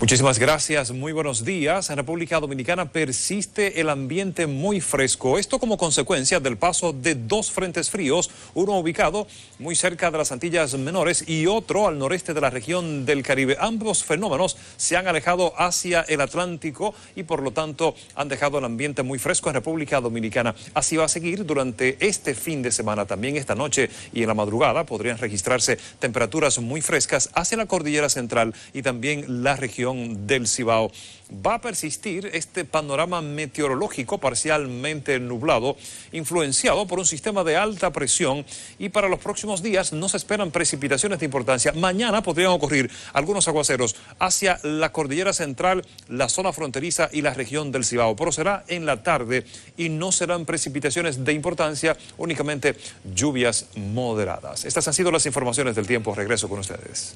Muchísimas gracias, muy buenos días. En República Dominicana persiste el ambiente muy fresco, esto como consecuencia del paso de dos frentes fríos, uno ubicado muy cerca de las Antillas Menores y otro al noreste de la región del Caribe. Ambos fenómenos se han alejado hacia el Atlántico y por lo tanto han dejado el ambiente muy fresco en República Dominicana. Así va a seguir durante este fin de semana, también esta noche y en la madrugada podrían registrarse temperaturas muy frescas hacia la cordillera central y también la región del Cibao. Va a persistir este panorama meteorológico parcialmente nublado, influenciado por un sistema de alta presión y para los próximos días no se esperan precipitaciones de importancia. Mañana podrían ocurrir algunos aguaceros hacia la cordillera central, la zona fronteriza y la región del Cibao, pero será en la tarde y no serán precipitaciones de importancia, únicamente lluvias moderadas. Estas han sido las informaciones del tiempo. Regreso con ustedes.